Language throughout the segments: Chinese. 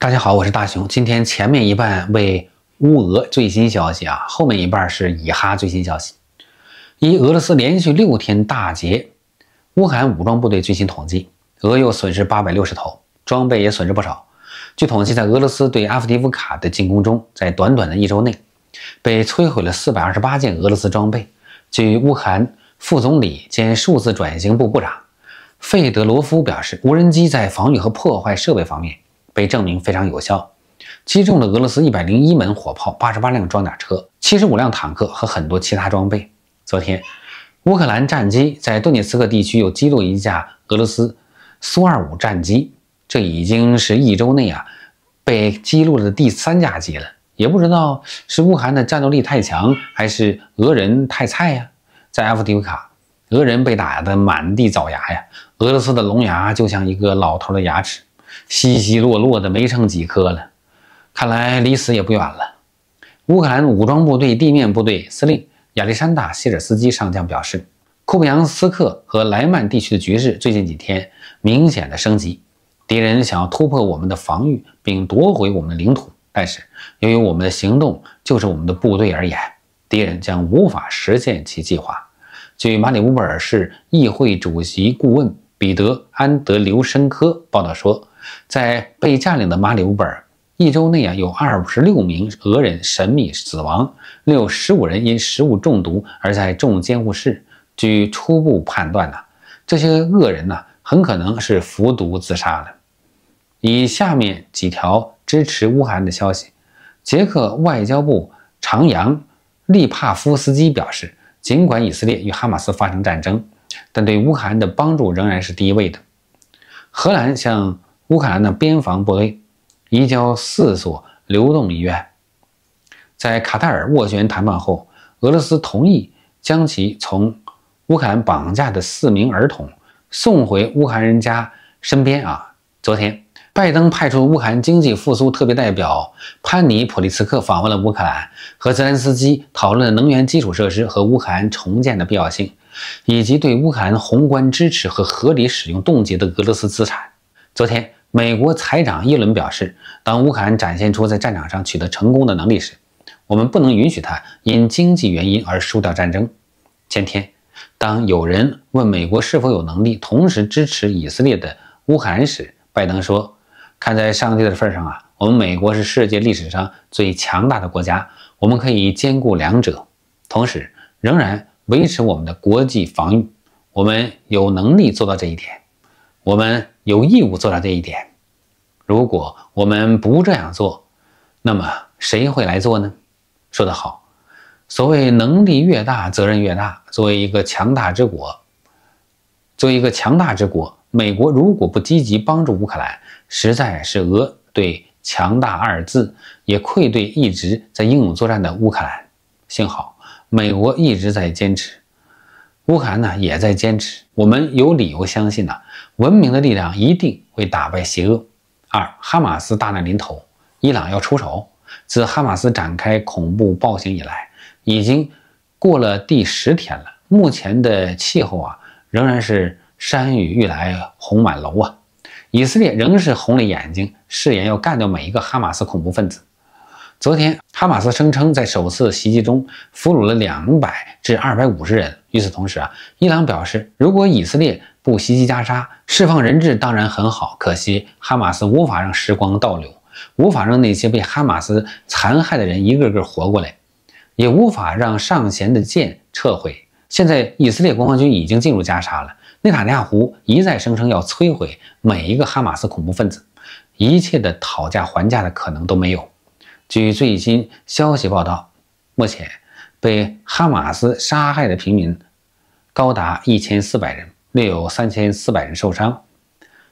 大家好，我是大熊。今天前面一半为乌俄最新消息啊，后面一半是以哈最新消息。一俄罗斯连续六天大捷，乌克兰武装部队最新统计，俄又损失八百六十头，装备也损失不少。据统计，在俄罗斯对阿夫迪夫卡的进攻中，在短短的一周内，被摧毁了四百二十八件俄罗斯装备。据乌克兰副总理兼数字转型部部长费德罗夫表示，无人机在防御和破坏设备方面。被证明非常有效，击中了俄罗斯一百零一门火炮、八十八辆装甲车、七十五辆坦克和很多其他装备。昨天，乌克兰战机在顿涅茨克地区又击落一架俄罗斯苏二五战机，这已经是一周内啊被击落的第三架机了。也不知道是乌克兰的战斗力太强，还是俄人太菜呀？在敖德卡，俄人被打得满地找牙呀！俄罗斯的“龙牙”就像一个老头的牙齿。稀稀落落的，没剩几颗了。看来离死也不远了。乌克兰武装部队地面部队司令亚历山大·希尔斯基上将表示：“库布扬斯克和莱曼地区的局势最近几天明显的升级，敌人想要突破我们的防御并夺回我们的领土，但是由于我们的行动就是我们的部队而言，敌人将无法实现其计划。”据马里乌波尔市议会主席顾问彼得·安德留申科报道说。在被占领的马里乌波尔，一周内啊有二十六名俄人神秘死亡，另有十五人因食物中毒而在重症监护室。据初步判断呐，这些恶人呢很可能是服毒自杀的。以下面几条支持乌克兰的消息：捷克外交部长扬利帕夫斯基表示，尽管以色列与哈马斯发生战争，但对乌克兰的帮助仍然是第一位的。荷兰向。乌克兰的边防部队移交四所流动医院。在卡塔尔斡旋谈判后，俄罗斯同意将其从乌克兰绑架的四名儿童送回乌克兰人家身边。啊，昨天，拜登派出乌克兰经济复苏特别代表潘尼普利茨克访问了乌克兰，和泽连斯基讨论能源基础设施和乌克兰重建的必要性，以及对乌克兰宏观支持和合理使用冻结的俄罗斯资产。昨天。美国财长耶伦表示，当乌克兰展现出在战场上取得成功的能力时，我们不能允许他因经济原因而输掉战争。前天，当有人问美国是否有能力同时支持以色列的乌克兰时，拜登说：“看在上帝的份上啊，我们美国是世界历史上最强大的国家，我们可以兼顾两者，同时仍然维持我们的国际防御。我们有能力做到这一点。”我们有义务做到这一点。如果我们不这样做，那么谁会来做呢？说得好，所谓能力越大，责任越大。作为一个强大之国，作为一个强大之国，美国如果不积极帮助乌克兰，实在是俄对“强大”二字也愧对一直在英勇作战的乌克兰。幸好，美国一直在坚持。乌克兰呢也在坚持，我们有理由相信呢，文明的力量一定会打败邪恶。二，哈马斯大难临头，伊朗要出手。自哈马斯展开恐怖暴行以来，已经过了第十天了。目前的气候啊，仍然是山雨欲来红满楼啊，以色列仍是红了眼睛，誓言要干掉每一个哈马斯恐怖分子。昨天，哈马斯声称在首次袭击中俘虏了两百至二百五十人。与此同时啊，伊朗表示，如果以色列不袭击加沙、释放人质，当然很好。可惜哈马斯无法让时光倒流，无法让那些被哈马斯残害的人一个个活过来，也无法让上弦的箭撤回。现在以色列国防军已经进入加沙了，内塔尼亚胡一再声称要摧毁每一个哈马斯恐怖分子，一切的讨价还价的可能都没有。据最新消息报道，目前。被哈马斯杀害的平民高达一千四百人，另有三千四百人受伤，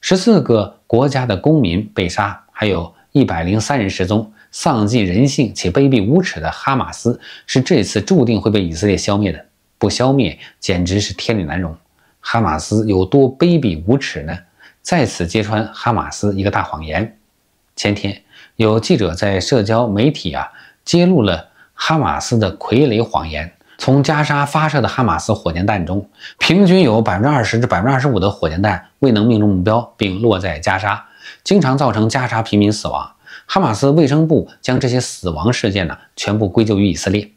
十四个国家的公民被杀，还有一百零三人失踪。丧尽人性且卑鄙无耻的哈马斯，是这次注定会被以色列消灭的。不消灭，简直是天理难容。哈马斯有多卑鄙无耻呢？在此揭穿哈马斯一个大谎言。前天有记者在社交媒体啊揭露了。哈马斯的傀儡谎言。从加沙发射的哈马斯火箭弹中，平均有百分之二十至百分之二十五的火箭弹未能命中目标，并落在加沙，经常造成加沙平民死亡。哈马斯卫生部将这些死亡事件呢，全部归咎于以色列。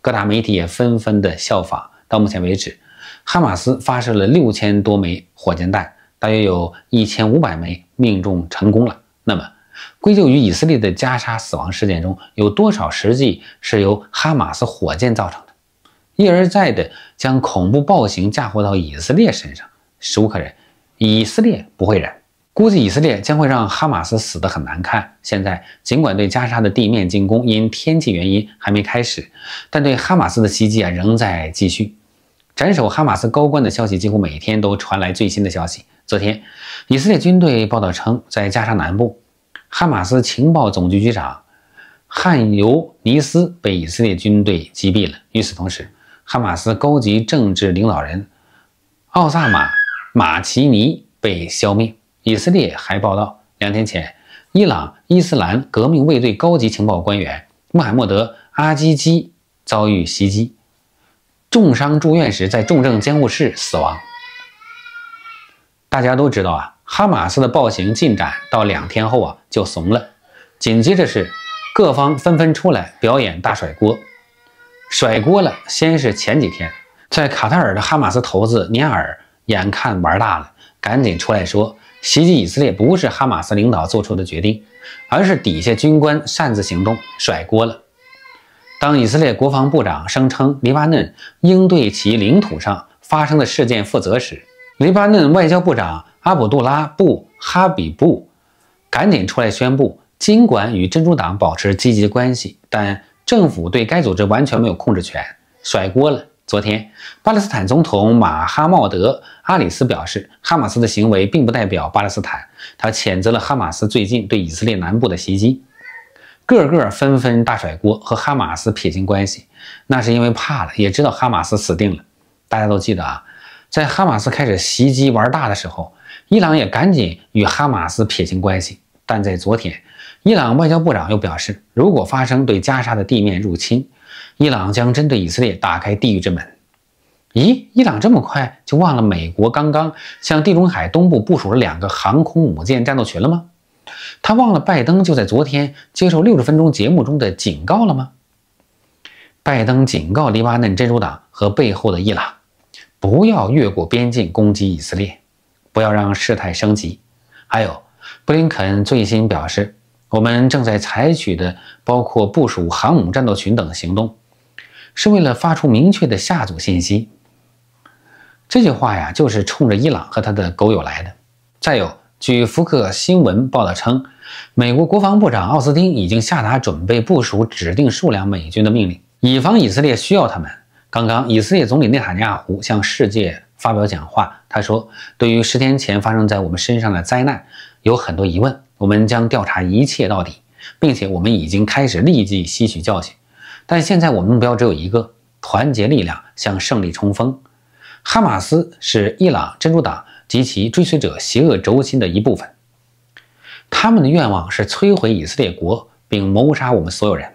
各大媒体也纷纷的效仿。到目前为止，哈马斯发射了六千多枚火箭弹，大约有一千五百枚命中成功了。那么，归咎于以色列的加沙死亡事件中，有多少实际是由哈马斯火箭造成的？一而再的将恐怖暴行嫁祸到以色列身上，实无可忍。以色列不会忍，估计以色列将会让哈马斯死得很难看。现在尽管对加沙的地面进攻因天气原因还没开始，但对哈马斯的袭击啊仍在继续。斩首哈马斯高官的消息几乎每天都传来最新的消息。昨天，以色列军队报道称，在加沙南部。哈马斯情报总局局长汉尤尼斯被以色列军队击毙了。与此同时，哈马斯高级政治领导人奥萨马马奇尼被消灭。以色列还报道，两天前，伊朗伊斯兰革命卫队高级情报官员穆罕默德阿基基遭遇袭击，重伤住院时在重症监护室死亡。大家都知道啊。哈马斯的暴行进展到两天后啊，就怂了。紧接着是各方纷纷出来表演大甩锅，甩锅了。先是前几天在卡塔尔的哈马斯头子尼尔，眼看玩大了，赶紧出来说：袭击以色列不是哈马斯领导做出的决定，而是底下军官擅自行动，甩锅了。当以色列国防部长声称黎巴嫩应对其领土上发生的事件负责时，黎巴嫩外交部长。阿卜杜拉布哈比布赶紧出来宣布，尽管与珍珠党保持积极关系，但政府对该组织完全没有控制权，甩锅了。昨天，巴勒斯坦总统马哈茂德阿里斯表示，哈马斯的行为并不代表巴勒斯坦。他谴责了哈马斯最近对以色列南部的袭击。个个纷纷大甩锅，和哈马斯撇清关系，那是因为怕了，也知道哈马斯死定了。大家都记得啊，在哈马斯开始袭击玩大的时候。伊朗也赶紧与哈马斯撇清关系，但在昨天，伊朗外交部长又表示，如果发生对加沙的地面入侵，伊朗将针对以色列打开地狱之门。咦，伊朗这么快就忘了美国刚刚向地中海东部部署了两个航空母舰战斗群了吗？他忘了拜登就在昨天接受六十分钟节目中的警告了吗？拜登警告黎巴嫩真主党和背后的伊朗，不要越过边境攻击以色列。不要让事态升级。还有，布林肯最新表示，我们正在采取的包括部署航母战斗群等行动，是为了发出明确的下组信息。这句话呀，就是冲着伊朗和他的狗友来的。再有，据福克新闻报道称，美国国防部长奥斯汀已经下达准备部署指定数量美军的命令，以防以色列需要他们。刚刚，以色列总理内塔尼亚胡向世界。发表讲话，他说：“对于十天前发生在我们身上的灾难，有很多疑问。我们将调查一切到底，并且我们已经开始立即吸取教训。但现在，我们目标只有一个：团结力量，向胜利冲锋。哈马斯是伊朗、珍珠党及其追随者邪恶轴心的一部分。他们的愿望是摧毁以色列国，并谋杀我们所有人。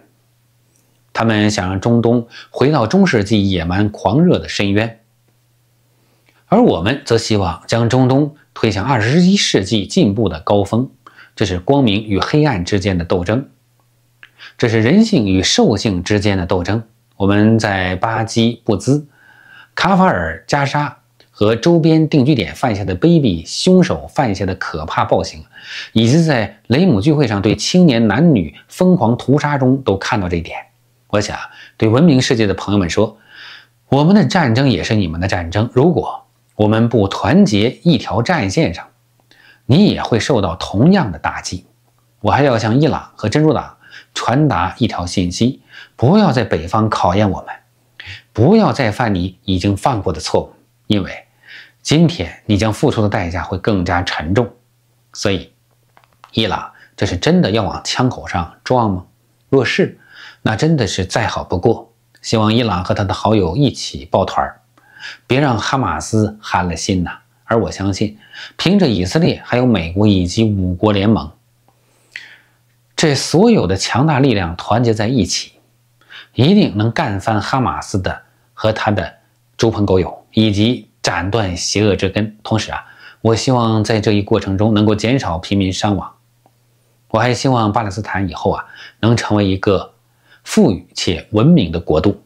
他们想让中东回到中世纪野蛮狂热的深渊。”而我们则希望将中东推向二十一世纪进步的高峰，这是光明与黑暗之间的斗争，这是人性与兽性之间的斗争。我们在巴基布兹、卡法尔加沙和周边定居点犯下的卑鄙凶手犯下的可怕暴行，以及在雷姆聚会上对青年男女疯狂屠杀中，都看到这一点。我想对文明世界的朋友们说，我们的战争也是你们的战争。如果我们不团结一条战线上，你也会受到同样的打击。我还要向伊朗和珍珠党传达一条信息：不要在北方考验我们，不要再犯你已经犯过的错误，因为今天你将付出的代价会更加沉重。所以，伊朗这是真的要往枪口上撞吗？若是，那真的是再好不过。希望伊朗和他的好友一起抱团儿。别让哈马斯寒了心呐！而我相信，凭着以色列、还有美国以及五国联盟，这所有的强大力量团结在一起，一定能干翻哈马斯的和他的猪朋狗友，以及斩断邪恶之根。同时啊，我希望在这一过程中能够减少平民伤亡。我还希望巴勒斯坦以后啊，能成为一个富裕且文明的国度。